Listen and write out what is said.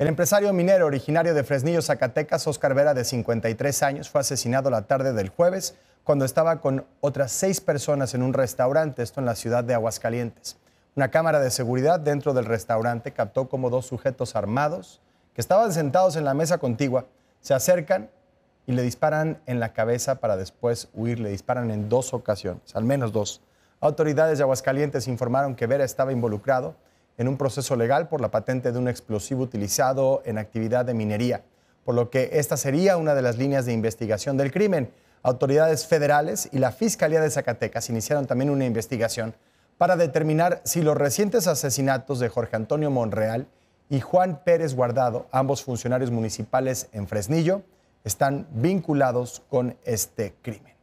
El empresario minero originario de Fresnillo, Zacatecas, Oscar Vera, de 53 años, fue asesinado la tarde del jueves cuando estaba con otras seis personas en un restaurante, esto en la ciudad de Aguascalientes. Una cámara de seguridad dentro del restaurante captó como dos sujetos armados que estaban sentados en la mesa contigua se acercan y le disparan en la cabeza para después huir. Le disparan en dos ocasiones, al menos dos. Autoridades de Aguascalientes informaron que Vera estaba involucrado en un proceso legal por la patente de un explosivo utilizado en actividad de minería, por lo que esta sería una de las líneas de investigación del crimen. Autoridades federales y la Fiscalía de Zacatecas iniciaron también una investigación para determinar si los recientes asesinatos de Jorge Antonio Monreal y Juan Pérez Guardado, ambos funcionarios municipales en Fresnillo, están vinculados con este crimen.